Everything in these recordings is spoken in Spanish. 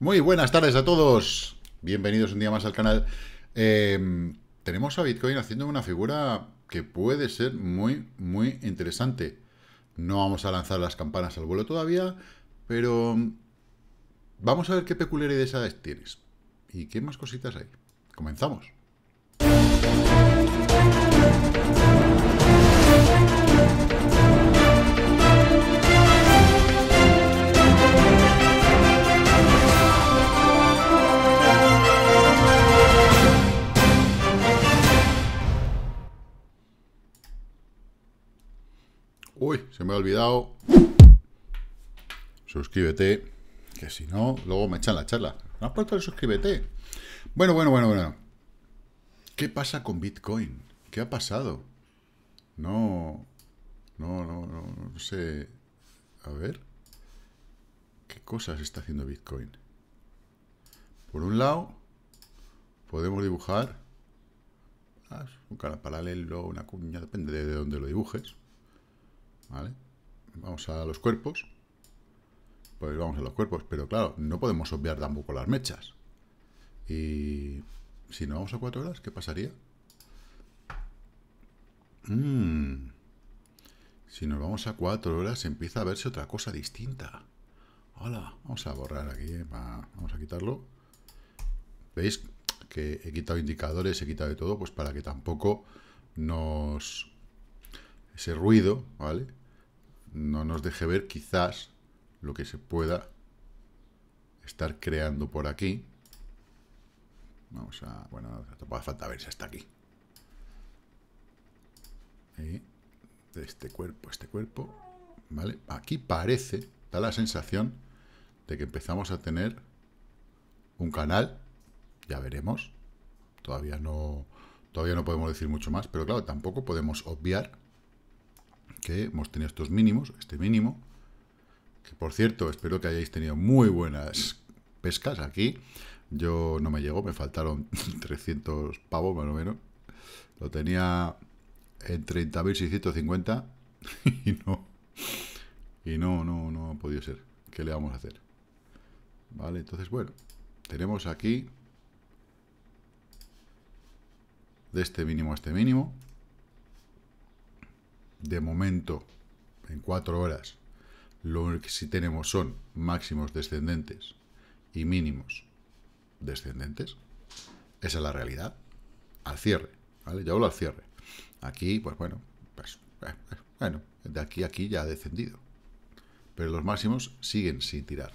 Muy buenas tardes a todos. Bienvenidos un día más al canal. Em, tenemos a Bitcoin haciendo una figura que puede ser muy, muy interesante. No vamos a lanzar las campanas al vuelo todavía, pero em, vamos a ver qué peculiaridades tienes y qué más cositas hay. Comenzamos. Uy, se me ha olvidado. Suscríbete, que si no, luego me echan la charla. No has puesto el suscríbete. Bueno, bueno, bueno, bueno. ¿Qué pasa con Bitcoin? ¿Qué ha pasado? No, no, no, no, sé. A ver. ¿Qué cosas está haciendo Bitcoin? Por un lado, podemos dibujar ah, un canal paralelo, una cuña, depende de dónde lo dibujes. ¿vale? Vamos a los cuerpos. Pues vamos a los cuerpos, pero claro, no podemos obviar tampoco las mechas. Y si no vamos a cuatro horas, ¿qué pasaría? Mm. Si nos vamos a cuatro horas, empieza a verse otra cosa distinta. Hola, vamos a borrar aquí, vamos a quitarlo. ¿Veis? que he quitado indicadores, he quitado de todo, pues para que tampoco nos ese ruido, ¿vale? No nos deje ver quizás lo que se pueda estar creando por aquí. Vamos a... Bueno, tampoco falta ver si está aquí. de este cuerpo, este cuerpo, ¿vale? Aquí parece, da la sensación de que empezamos a tener un canal, ya veremos. Todavía no, todavía no podemos decir mucho más, pero claro, tampoco podemos obviar que hemos tenido estos mínimos, este mínimo, que por cierto, espero que hayáis tenido muy buenas pescas aquí. Yo no me llegó, me faltaron 300 pavos más o menos. Lo tenía en 30.650 y no, y no, no, no ha podido ser. ¿Qué le vamos a hacer? Vale, entonces, bueno, tenemos aquí de este mínimo a este mínimo, de momento, en cuatro horas, lo que sí tenemos son máximos descendentes y mínimos descendentes. Esa es la realidad. Al cierre, ¿vale? Ya hablo al cierre. Aquí, pues bueno, pues, eh, eh, bueno, de aquí a aquí ya ha descendido. Pero los máximos siguen sin tirar.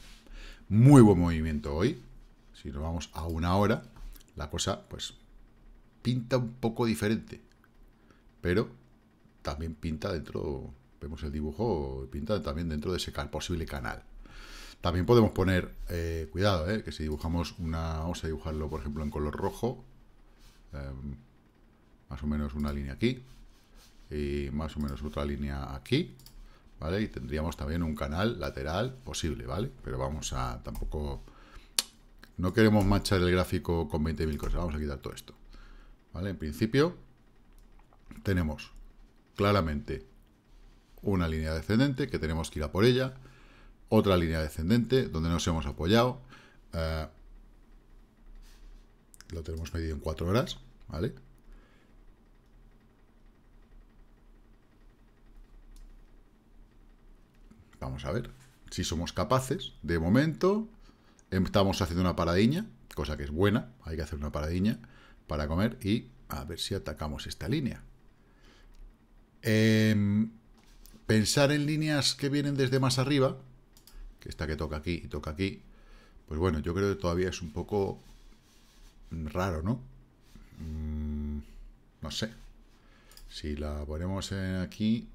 Muy buen movimiento hoy. Si nos vamos a una hora, la cosa, pues, pinta un poco diferente. Pero también pinta dentro, vemos el dibujo, pinta también dentro de ese posible canal. También podemos poner, eh, cuidado, eh, que si dibujamos una, vamos a dibujarlo por ejemplo en color rojo, em, más o menos una línea aquí, y más o menos otra línea aquí, ¿vale? Y tendríamos también un canal lateral posible, ¿vale? Pero vamos a tampoco... No queremos manchar el gráfico con 20.000 cosas, vamos a quitar todo esto, ¿vale? En principio tenemos claramente una línea descendente que tenemos que ir a por ella, otra línea descendente donde nos hemos apoyado, eh, lo tenemos medido en 4 horas, ¿vale? Vamos a ver si somos capaces. De momento estamos haciendo una paradiña, cosa que es buena, hay que hacer una paradiña para comer y a ver si atacamos esta línea. Em, pensar en líneas que vienen desde más arriba, que esta que toca aquí y toca aquí, pues bueno, yo creo que todavía es un poco raro, ¿no? Mm, no sé. Si la ponemos aquí,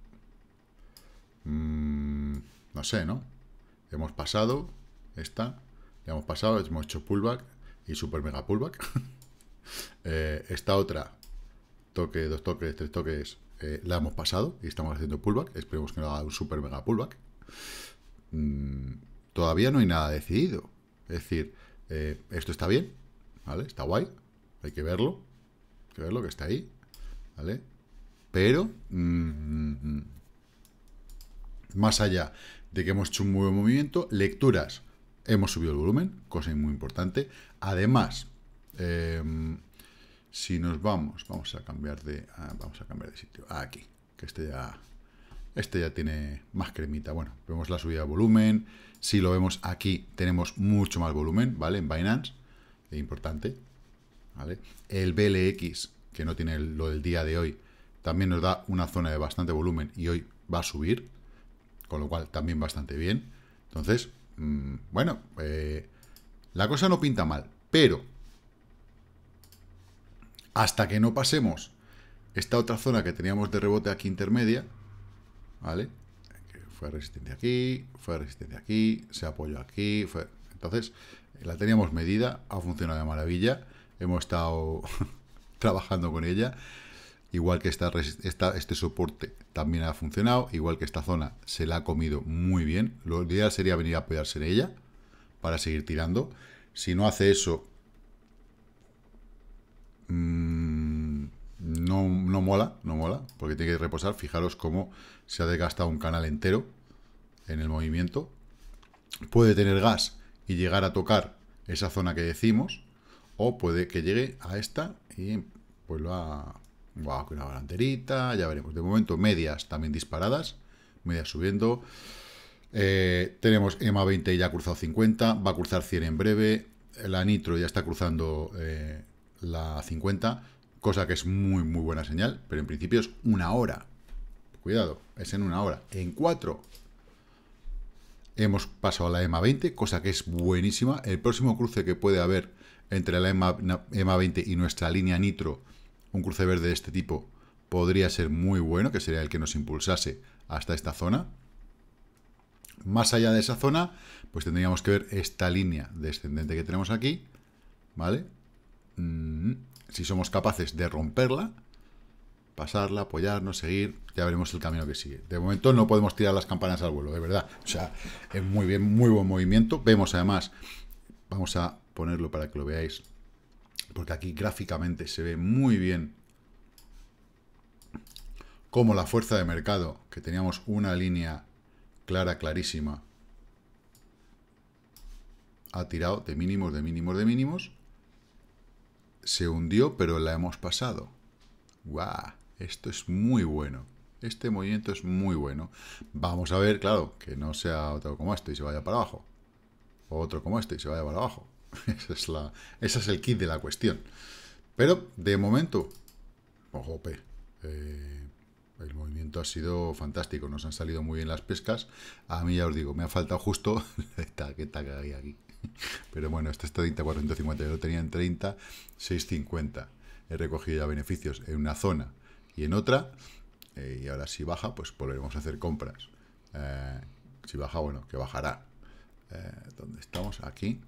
mm, no sé, ¿no? Hemos pasado esta, ya hemos pasado, hemos hecho pullback y super mega pullback. Eh, esta otra, toque, dos toques, tres toques, eh, la hemos pasado y estamos haciendo pullback. Esperemos que no haga un super mega pullback. Mm, todavía no hay nada decidido. Es decir, eh, esto está bien, ¿vale? Está guay, hay que verlo, hay que verlo que está ahí, ¿vale? Pero, mm, más allá de que hemos hecho un buen movimiento, lecturas, hemos subido el volumen, cosa muy importante. Además, em, si nos vamos, vamos a cambiar de, ah, vamos a cambiar de sitio. Ah, aquí, que este ya, este ya tiene más cremita. Bueno, vemos la subida de volumen. Si lo vemos aquí, tenemos mucho más volumen, ¿vale? En Binance, es importante, ¿vale? El BLX, que no tiene lo del día de hoy, también nos da una zona de bastante volumen y hoy va a subir, con lo cual también bastante bien. Entonces, mm, bueno, eh, la cosa no pinta mal, pero hasta que no pasemos esta otra zona que teníamos de rebote aquí intermedia, ¿vale? Fue resistente aquí, fue resistente aquí, se apoyó aquí, fue... Entonces, eh, la teníamos medida, ha funcionado de maravilla, hemos estado trabajando con ella, igual que esta, este soporte también ha funcionado, igual que esta zona se la ha comido muy bien, lo ideal sería venir a apoyarse en ella para seguir tirando, si no hace eso Mm, no, mola, no mola, porque tiene que reposar. Fijaros cómo se ha desgastado un canal entero en el movimiento. Puede tener gas y llegar a tocar esa zona que decimos, o puede que llegue a esta y pues a ha... una balanterita, ya veremos. De momento, medias también disparadas, medias subiendo. Eh, tenemos EMA 20 ya ha cruzado 50, va a cruzar 100 en breve. La Nitro ya está cruzando eh, la 50, cosa que es muy, muy buena señal, pero en principio es una hora. Cuidado, es en una hora. En 4 hemos pasado a la EMA 20, cosa que es buenísima. El próximo cruce que puede haber entre la EMA, 20 y nuestra línea nitro, un cruce verde de este tipo, podría ser muy bueno, que sería el que nos impulsase hasta esta zona. Más allá de esa zona, pues tendríamos que ver esta línea descendente que tenemos aquí, ¿vale? Mm, si somos capaces de romperla, pasarla, apoyarnos, seguir, ya veremos el camino que sigue. De momento no podemos tirar las campanas al vuelo, de verdad. O sea, es muy bien, muy buen movimiento. Vemos además, vamos a ponerlo para que lo veáis, porque aquí gráficamente se ve muy bien cómo la fuerza de mercado, que teníamos una línea clara, clarísima, ha tirado de mínimos, de mínimos, de mínimos, se hundió, pero la hemos pasado. ¡Guau! Esto es muy bueno. Este movimiento es muy bueno. Vamos a ver, claro, que no sea otro como este y se vaya para abajo. O otro como este y se vaya para abajo. es la, ese es el kit de la cuestión. Pero, de momento, ojo, eh, el movimiento ha sido fantástico. Nos han salido muy bien las pescas. A mí ya os digo, me ha faltado justo ¡Qué que hay aquí. Pero bueno, este está 30, 450, yo lo tenía en 30, 650. He recogido ya beneficios en una zona y en otra. Eh, y ahora si baja, pues volveremos a hacer compras. Eh, si baja, bueno, que bajará. Donde eh, ¿Dónde estamos? Aquí.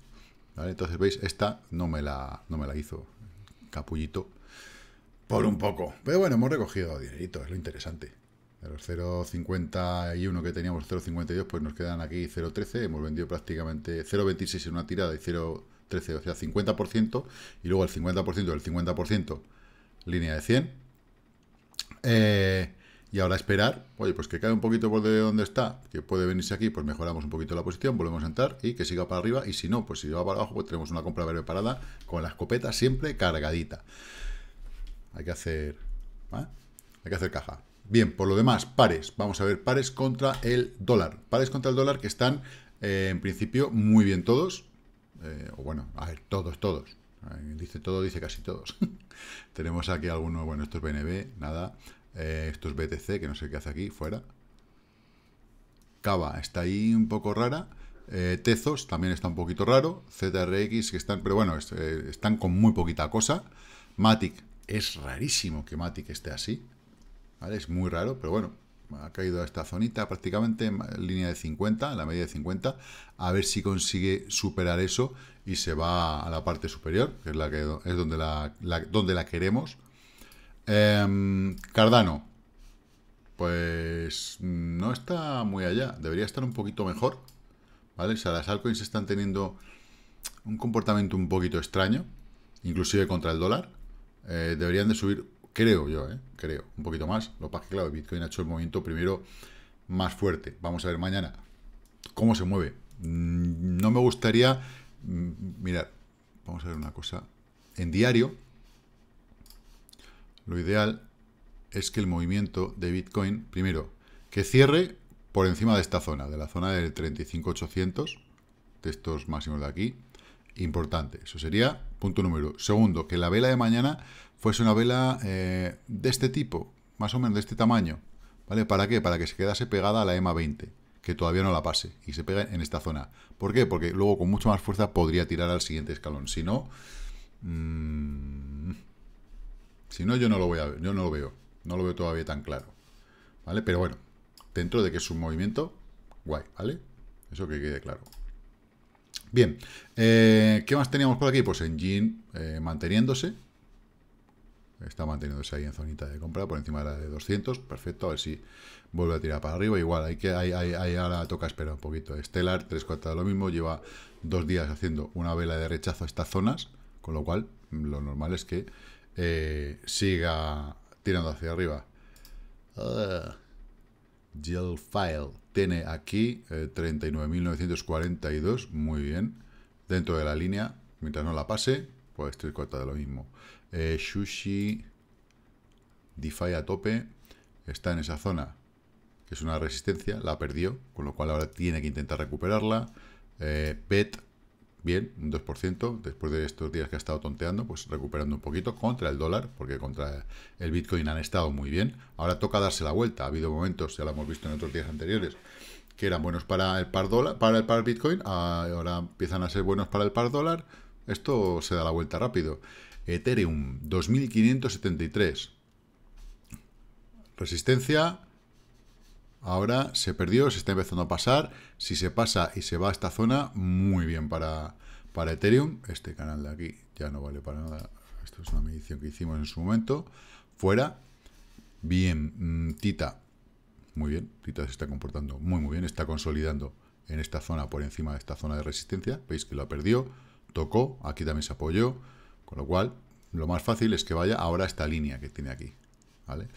Entonces, ¿veis? Esta no me la, no me la hizo capullito. Por un poco. Pero bueno, hemos recogido dinerito, es lo interesante los 0,51 que teníamos, 0,52, pues nos quedan aquí 0,13. Hemos vendido prácticamente 0,26 en una tirada y 0,13, o sea, 50%. Y luego el 50% del 50%, línea de 100. Eh, y ahora esperar, oye, pues que cae un poquito por de donde está, que puede venirse aquí, pues mejoramos un poquito la posición, volvemos a entrar y que siga para arriba. Y si no, pues si va para abajo, pues tenemos una compra verde parada con la escopeta siempre cargadita. Hay que hacer... ¿ah? Hay que hacer caja. Bien, por lo demás, pares. Vamos a ver pares contra el dólar. Pares contra el dólar que están, eh, en principio, muy bien todos. Eh, o bueno, a ver, todos, todos. Eh, dice todo, dice casi todos. Tenemos aquí algunos, bueno, esto es BNB, nada. Eh, esto es BTC, que no sé qué hace aquí, fuera. Cava está ahí un poco rara. Tezos también está un poquito raro. ZRX que están, pero bueno, están con muy poquita cosa. Matic, es rarísimo que Matic esté así. Es muy raro, pero bueno, ha caído a esta zonita prácticamente en línea de 50, en la media de 50, a ver si consigue superar eso y se va a la parte superior, que es, la que, es donde, la, donde la queremos. Em, Cardano, pues mm, no está muy allá, debería estar un poquito mejor, ¿vale? O sea, las altcoins están teniendo un comportamiento un poquito extraño, inclusive contra el dólar. Eh, deberían de subir creo yo, ¿eh? creo, un poquito más. Lo que pasa que, claro, Bitcoin ha hecho el movimiento primero más fuerte. Vamos a ver mañana cómo se mueve. Mm, no me gustaría, mm, mirar, vamos a ver una cosa. En diario, lo ideal es que el movimiento de Bitcoin, primero, que cierre por encima de esta zona, de la zona de 35.800, de estos máximos de aquí, importante. Eso sería punto número. Segundo, que la vela de mañana fuese una vela eh, de este tipo, más o menos de este tamaño. ¿Vale? ¿Para qué? Para que se quedase pegada a la EMA 20, que todavía no la pase y se pegue en esta zona. ¿Por qué? Porque luego con mucha más fuerza podría tirar al siguiente escalón. Si no, mm, si no yo no lo voy a, yo no lo veo, no lo veo todavía tan claro. ¿Vale? Pero bueno, dentro de que es un movimiento, guay, ¿vale? Eso que quede claro. Bien, eh, ¿qué más teníamos por aquí? Pues Engine eh, manteniéndose. Está manteniéndose ahí en zonita de compra, por encima de la de 200. Perfecto, a ver si vuelve a tirar para arriba. Igual, hay que, ahora toca esperar un poquito. Stellar, 3 lo mismo, lleva dos días haciendo una vela de rechazo a estas zonas, con lo cual lo normal es que eh, siga tirando hacia arriba. Ah. Gel File tiene aquí 39.942, eh, muy bien, dentro de la línea, mientras no la pase, pues estoy corta de lo mismo. Eh, Sushi DeFi a tope, está en esa zona, que es una resistencia, la perdió, con lo cual ahora tiene que intentar recuperarla. Eh, pet bien, un 2%, después de estos días que ha estado tonteando, pues recuperando un poquito contra el dólar, porque contra el Bitcoin han estado muy bien. Ahora toca darse la vuelta, ha habido momentos, ya lo hemos visto en otros días anteriores, que eran buenos para el par dólar, para el par Bitcoin, ah, ahora empiezan a ser buenos para el par dólar. Esto se da la vuelta rápido. Ethereum 2573. Resistencia Ahora se perdió, se está empezando a pasar. Si se pasa y se va a esta zona, muy bien para, para Ethereum. Este canal de aquí ya no vale para nada. Esto es una medición que hicimos en su momento. Fuera. Bien, mm, Tita. Muy bien, Tita se está comportando muy, muy bien. Está consolidando en esta zona, por encima de esta zona de resistencia. Veis que lo perdió, tocó, aquí también se apoyó. Con lo cual, lo más fácil es que vaya ahora a esta línea que tiene aquí. ¿Vale?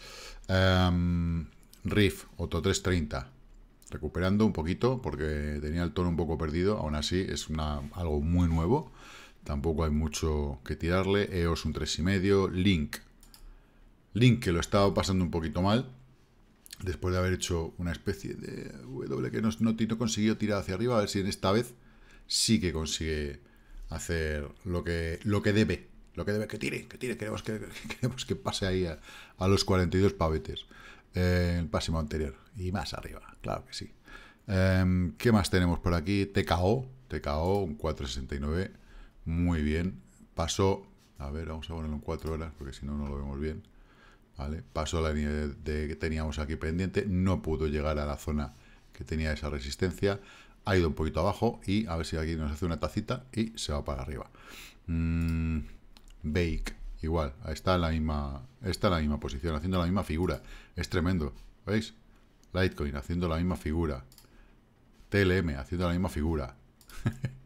Em, Riff, Otto 330. Recuperando un poquito porque tenía el tono un poco perdido. Aún así, es una, algo muy nuevo. Tampoco hay mucho que tirarle. EOS un 3,5. Link. Link que lo estaba pasando un poquito mal. Después de haber hecho una especie de W que no, no, consiguió tirar hacia arriba. A ver si en esta vez sí que consigue hacer lo que, lo que debe. Lo que debe que tire, que tire. Queremos que, queremos que pase ahí a, a los 42 pavetes. Eh, el máximo anterior y más arriba, claro que sí. Em, ¿Qué más tenemos por aquí? TKO, TKO, un 469, muy bien. Pasó, a ver, vamos a ponerlo en 4 horas porque si no, no lo vemos bien. ¿Vale? Pasó la línea de, que teníamos aquí pendiente, no pudo llegar a la zona que tenía esa resistencia, ha ido un poquito abajo y a ver si aquí nos hace una tacita y se va para arriba. Mm, bake, Igual, está en la misma, está la misma posición, haciendo la misma figura. Es tremendo, ¿veis? Litecoin haciendo la misma figura. TLM haciendo la misma figura.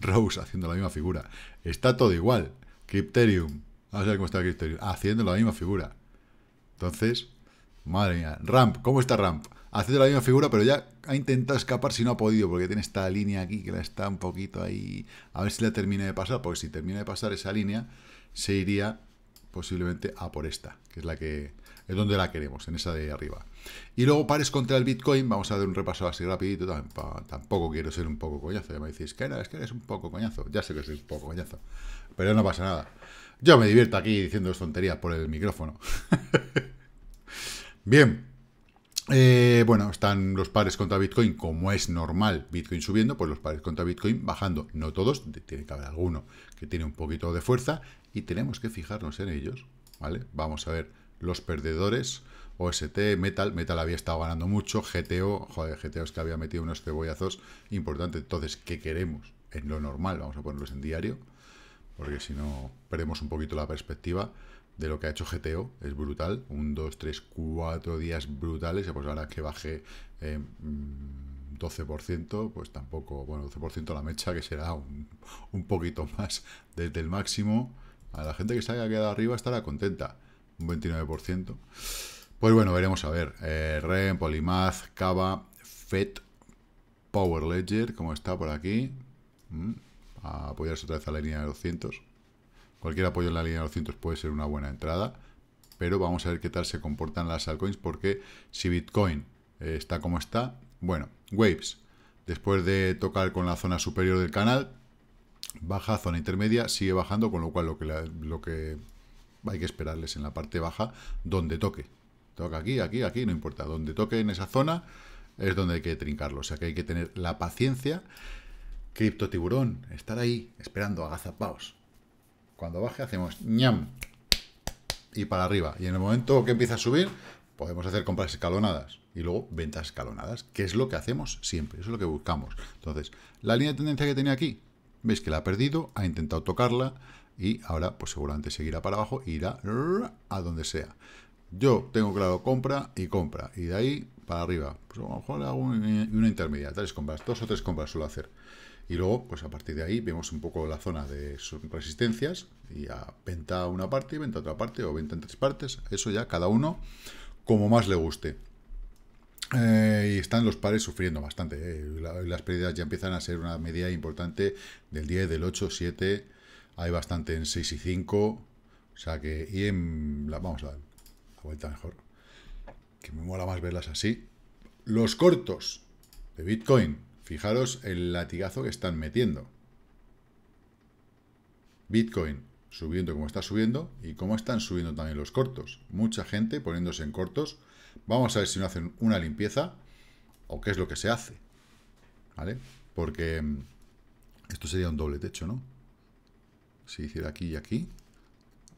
Rose haciendo la misma figura. Está todo igual. Crypterium, vamos a ver cómo está Crypterium, haciendo la misma figura. Entonces, madre mía. Ramp, ¿cómo está Ramp? Haciendo la misma figura, pero ya ha intentado escapar si no ha podido, porque tiene esta línea aquí que la está un poquito ahí. A ver si la termina de pasar, porque si termina de pasar esa línea, se iría posiblemente a por esta, que es la que es donde la queremos, en esa de arriba. Y luego pares contra el Bitcoin, vamos a dar un repaso así rapidito, tampoco quiero ser un poco coñazo, ya me decís, que es que eres un poco coñazo, ya sé que soy un poco coñazo, pero no pasa nada. Yo me divierto aquí diciendo tonterías por el micrófono. Bien, eh, bueno, están los pares contra Bitcoin, como es normal, Bitcoin subiendo, pues los pares contra Bitcoin bajando. No todos, tiene que haber alguno que tiene un poquito de fuerza y tenemos que fijarnos en ellos, ¿vale? Vamos a ver los perdedores, OST, Metal, Metal había estado ganando mucho, GTO, joder, GTO es que había metido unos cebollazos importantes. Entonces, ¿qué queremos? En lo normal, vamos a ponerlos en diario, porque si no, perdemos un poquito la perspectiva de lo que ha hecho GTO, es brutal, un 2, 3, cuatro días brutales, y pues ahora que baje eh, 12%, mm, pues tampoco, bueno, 12% la mecha, que será un, poquito más desde el máximo, a la gente que se haya quedado arriba estará contenta, un 29%. Pues bueno, veremos a ver, Ren eh, REM, Polimaz, Cava, FED, Power Ledger, como está por aquí, mm, a apoyarse otra vez a la línea de 200, Cualquier apoyo en la línea de 200 puede ser una buena entrada, pero vamos a ver qué tal se comportan las altcoins, porque si Bitcoin eh, está como está, bueno, Waves, después de tocar con la zona superior del canal, baja zona intermedia, sigue bajando, con lo cual lo que, lo que hay que esperarles en la parte baja, donde toque. Toca aquí, aquí, aquí, no importa. Donde toque en esa zona es donde hay que trincarlo. O sea que hay que tener la paciencia. Cripto tiburón, estar ahí esperando a Gazapaos. Cuando baje hacemos ñam y para arriba. Y en el momento que empieza a subir, podemos hacer compras escalonadas y luego ventas escalonadas, que es lo que hacemos siempre, eso es lo que buscamos. Entonces, la línea de tendencia que tenía aquí, veis que la ha perdido, ha intentado tocarla y ahora pues seguramente seguirá para abajo e irá a donde sea. Yo tengo claro compra y compra y de ahí para arriba. Pues a lo mejor hago eh, una intermedia, tres compras, dos o tres compras suelo hacer. Y luego, pues a partir de ahí, vemos un poco la zona de sus resistencias y a venta una parte y venta otra parte o venta en tres partes. Eso ya cada uno como más le guste. Eh, y están los pares sufriendo bastante. Eh, las pérdidas ya empiezan a ser una medida importante del 10, del 8, 7. Hay bastante en 6 y 5. O sea que... Y en... La, vamos a dar la vuelta mejor. Que me mola más verlas así. Los cortos de Bitcoin Fijaros el latigazo que están metiendo. Bitcoin subiendo como está subiendo y cómo están subiendo también los cortos. Mucha gente poniéndose en cortos. Vamos a ver si no hacen una limpieza o qué es lo que se hace. ¿Vale? Porque mm, esto sería un doble techo, ¿no? Si hiciera aquí y aquí,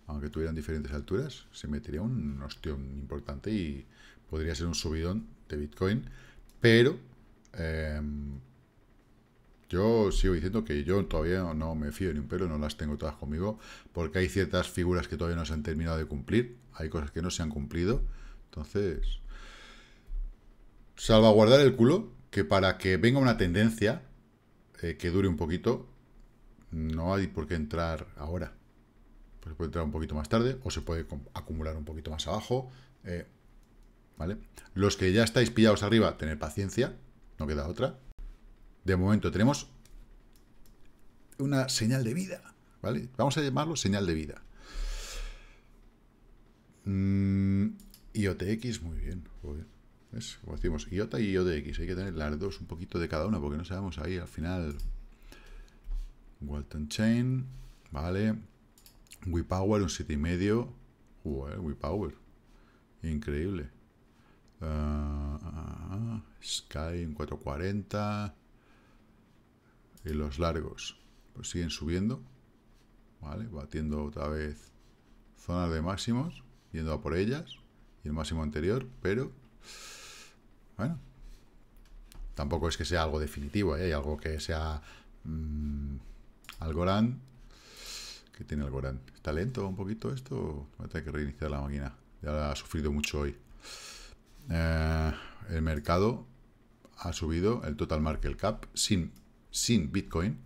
aunque tuvieran diferentes alturas, se metería un ostión importante y podría ser un subidón de Bitcoin, pero Em, yo sigo diciendo que yo todavía no me fío ni un pelo, no las tengo todas conmigo, porque hay ciertas figuras que todavía no se han terminado de cumplir, hay cosas que no se han cumplido. Entonces, salvaguardar el culo, que para que venga una tendencia eh, que dure un poquito, no hay por qué entrar ahora. se puede entrar un poquito más tarde o se puede acumular un poquito más abajo. Eh, ¿Vale? Los que ya estáis pillados arriba, tener paciencia, no queda otra. De momento tenemos una señal de vida, ¿vale? Vamos a llamarlo señal de vida. Mm, IOTX, muy bien, joder. ¿Ves? Como decimos, IOTA y IOTX. Hay que tener las dos un poquito de cada una porque no sabemos ahí al final. Walton Chain, ¿vale? power un 7,5. Joder, power Increíble. Ah, ah, Sky en 440. Y los largos. Pues siguen subiendo. ¿Vale? Batiendo otra vez zonas de máximos. Yendo a por ellas. Y el máximo anterior. Pero. Bueno. Tampoco es que sea algo definitivo. ¿eh? Hay algo que sea. Mmm, Algorand. que tiene Algorand? ¿Está lento un poquito esto? Voy a tener que reiniciar la máquina. Ya ha sufrido mucho hoy. Eh, el mercado ha subido el total market cap sin, sin Bitcoin,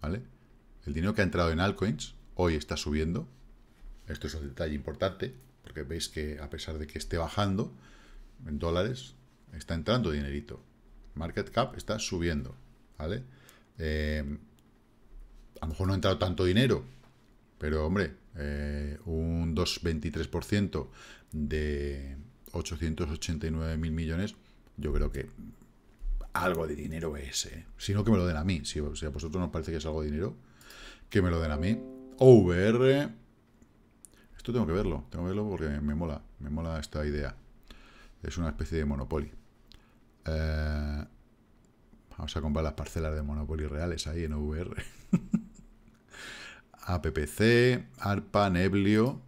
¿vale? El dinero que ha entrado en altcoins hoy está subiendo. Esto es un detalle importante, porque veis que a pesar de que esté bajando en dólares, está entrando dinerito. Market cap está subiendo, ¿vale? Eh, a lo mejor no ha entrado tanto dinero, pero hombre, eh, un 2,23% de, 889 mil millones, yo creo que algo de dinero es, ¿eh? Si no, que me lo den a mí. Si, a vosotros nos parece que es algo de dinero, que me lo den a mí. OVR. Esto tengo que verlo. Tengo que verlo porque me mola. Me mola esta idea. Es una especie de Monopoly. Eh, vamos a comprar las parcelas de Monopoly reales ahí en OVR. APPC, ARPA, Neblio.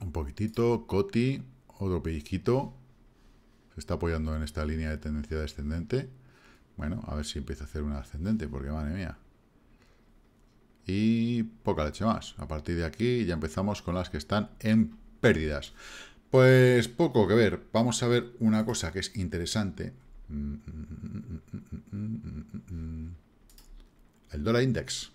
Un poquitito. COTI. Otro pelliquito. Se está apoyando en esta línea de tendencia descendente. Bueno, a ver si empieza a hacer una ascendente, porque madre mía. Y poca leche más. A partir de aquí ya empezamos con las que están en pérdidas. Pues poco que ver. Vamos a ver una cosa que es interesante. El dólar index.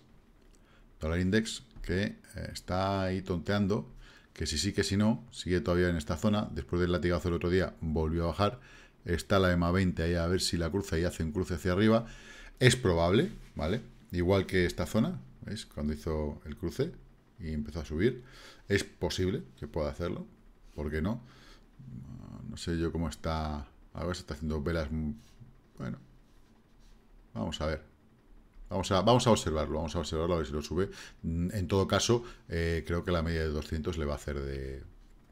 Dólar index que eh, está ahí tonteando que si sí que si no, sigue todavía en esta zona, después del latigazo el otro día volvió a bajar, está la EMA 20 ahí a ver si la cruza y hace un cruce hacia arriba, es probable, ¿vale? Igual que esta zona, ¿veis? Cuando hizo el cruce y empezó a subir, es posible que pueda hacerlo, ¿por qué no? No sé yo cómo está, a ver, se está haciendo velas, bueno, vamos a ver, Vamos a, observarlo, vamos a observarlo a ver si lo sube. Mm, en todo caso, eh, creo que la media de 200 le va a hacer de...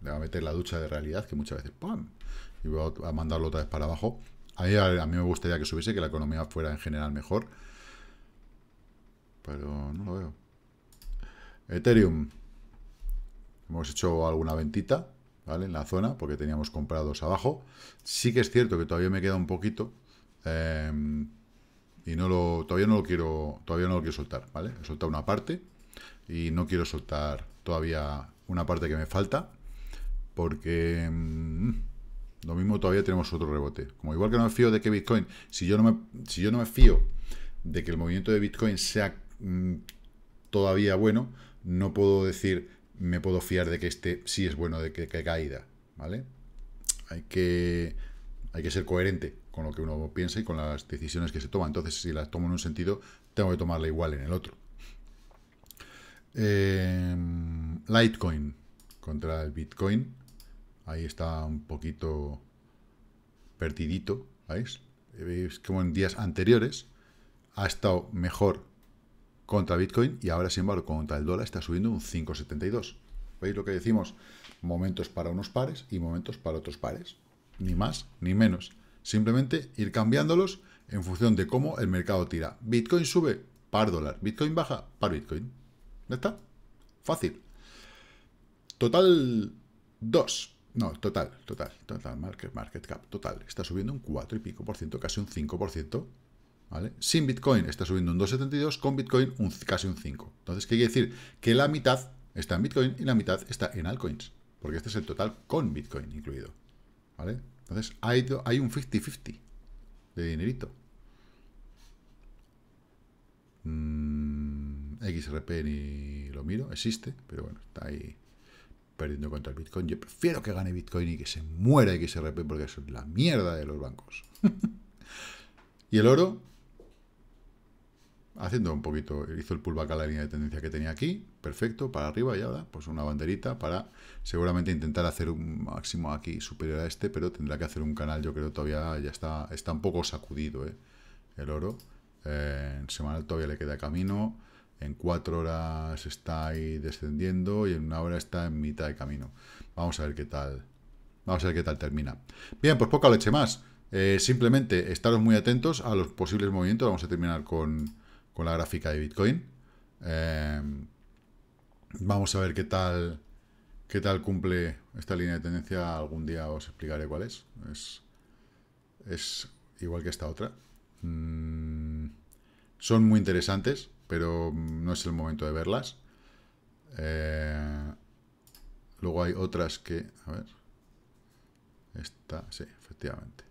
Le va a meter la ducha de realidad, que muchas veces ¡pam! Y va a mandarlo otra vez para abajo. A mí, a mí me gustaría que subiese, que la economía fuera en general mejor. Pero no lo veo. Ethereum. Hemos hecho alguna ventita, ¿vale? En la zona, porque teníamos comprados abajo. Sí que es cierto que todavía me queda un poquito. Eh, y no lo, todavía no lo quiero, todavía no lo quiero soltar, ¿vale? He soltado una parte y no quiero soltar todavía una parte que me falta porque mm, lo mismo todavía tenemos otro rebote. Como igual que no me fío de que Bitcoin, si yo no me, si yo no me fío de que el movimiento de Bitcoin sea mm, todavía bueno, no puedo decir, me puedo fiar de que este sí es bueno, de que, que caída, ¿vale? Hay que, hay que ser coherente con lo que uno piensa y con las decisiones que se toman. Entonces, si las tomo en un sentido, tengo que tomarla igual en el otro. Em, Litecoin contra el Bitcoin. Ahí está un poquito perdidito, ¿veis? Veis como en días anteriores ha estado mejor contra Bitcoin y ahora, sin embargo, contra el dólar está subiendo un 5,72. ¿Veis lo que decimos? Momentos para unos pares y momentos para otros pares. Ni más ni menos. Simplemente ir cambiándolos en función de cómo el mercado tira. Bitcoin sube, par dólar. Bitcoin baja, par Bitcoin. ¿Ya está? Fácil. Total 2. No, total, total, total, market, market cap, total. Está subiendo un 4 y pico por ciento, casi un 5 por ciento. ¿Vale? Sin Bitcoin está subiendo un 2,72, con Bitcoin un, casi un 5. Entonces, ¿qué quiere decir? Que la mitad está en Bitcoin y la mitad está en altcoins, porque este es el total con Bitcoin incluido. ¿Vale? Entonces hay, hay un 50-50 de dinerito. Mm, XRP ni lo miro, existe, pero bueno, está ahí perdiendo contra el Bitcoin. Yo prefiero que gane Bitcoin y que se muera XRP porque eso es la mierda de los bancos. y el oro, haciendo un poquito, hizo el pullback a la línea de tendencia que tenía aquí, perfecto, para arriba ya, pues una banderita para seguramente intentar hacer un máximo aquí superior a este, pero tendrá que hacer un canal, yo creo todavía ya está, está un poco sacudido ¿eh? el oro. en semanal todavía le queda camino, en cuatro horas está ahí descendiendo y en una hora está en mitad de camino. Vamos a ver qué tal, vamos a ver qué tal termina. Bien, pues poca leche más. Eh, simplemente estaros muy atentos a los posibles movimientos. Vamos a terminar con, con la gráfica de Bitcoin. Eh, Vamos a ver qué tal, qué tal cumple esta línea de tendencia. Algún día os explicaré cuál es. Es, igual que esta otra. Mm, son muy interesantes, pero no es el momento de verlas. Eh, luego hay otras que... A ver. Esta, sí, efectivamente.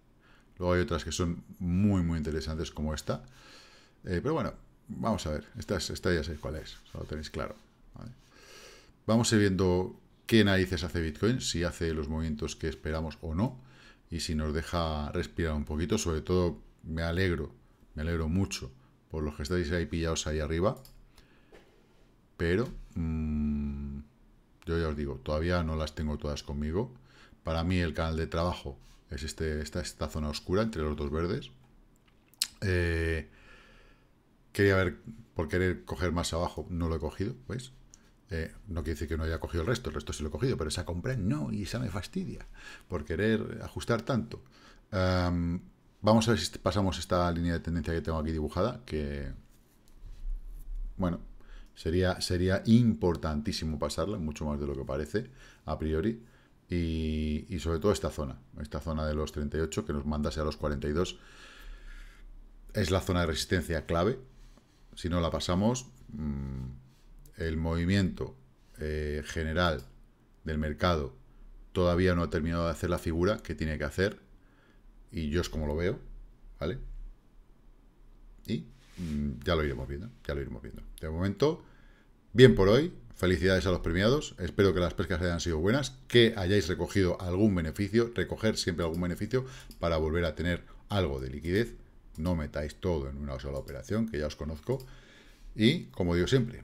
Luego hay otras que son muy, muy interesantes como esta. Eh, pero bueno, vamos a ver. Esta, ya sé cuál es. lo tenéis claro. Vamos a ir viendo qué narices hace Bitcoin, si hace los movimientos que esperamos o no, y si nos deja respirar un poquito. Sobre todo, me alegro, me alegro mucho por los que estáis ahí pillados ahí arriba. Pero, mm, yo ya os digo, todavía no las tengo todas conmigo. Para mí el canal de trabajo es este, esta, esta zona oscura entre los dos verdes. Eh, quería ver, por querer coger más abajo, no lo he cogido, ¿veis? Eh, no quiere decir que no haya cogido el resto, el resto sí lo he cogido, pero esa compra no, y esa me fastidia por querer ajustar tanto. vamos a ver si pasamos esta línea de tendencia que tengo aquí dibujada, que, bueno, sería, sería importantísimo pasarla, mucho más de lo que parece a priori, y, sobre todo esta zona, esta zona de los 38 que nos manda a los 42, es la zona de resistencia clave, si no la pasamos... Mm, el movimiento eh, general del mercado todavía no ha terminado de hacer la figura que tiene que hacer. Y yo es como lo veo, ¿vale? Y mm, ya lo iremos viendo, ya lo iremos viendo. De momento, bien por hoy. Felicidades a los premiados. Espero que las pescas hayan sido buenas, que hayáis recogido algún beneficio, recoger siempre algún beneficio para volver a tener algo de liquidez. No metáis todo en una sola operación, que ya os conozco. Y, como digo siempre,